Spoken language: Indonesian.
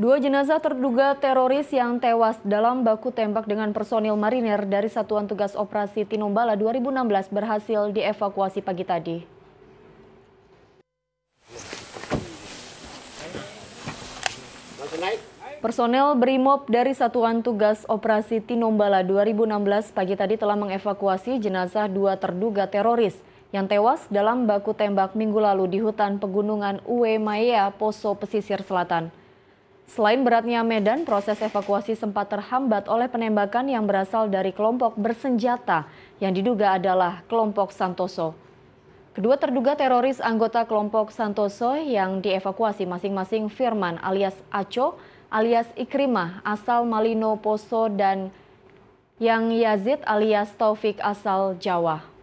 Dua jenazah terduga teroris yang tewas dalam baku tembak dengan personil marinir dari Satuan Tugas Operasi Tinombala 2016 berhasil dievakuasi pagi tadi. Personel BRIMOB dari Satuan Tugas Operasi Tinombala 2016 pagi tadi telah mengevakuasi jenazah dua terduga teroris yang tewas dalam baku tembak minggu lalu di hutan pegunungan Uwe Maya, Poso, Pesisir Selatan. Selain beratnya medan, proses evakuasi sempat terhambat oleh penembakan yang berasal dari kelompok bersenjata yang diduga adalah kelompok Santoso. Kedua terduga teroris anggota kelompok Santoso yang dievakuasi masing-masing Firman alias Aco, alias Ikrimah asal Malino Poso dan Yang Yazid alias Taufik asal Jawa.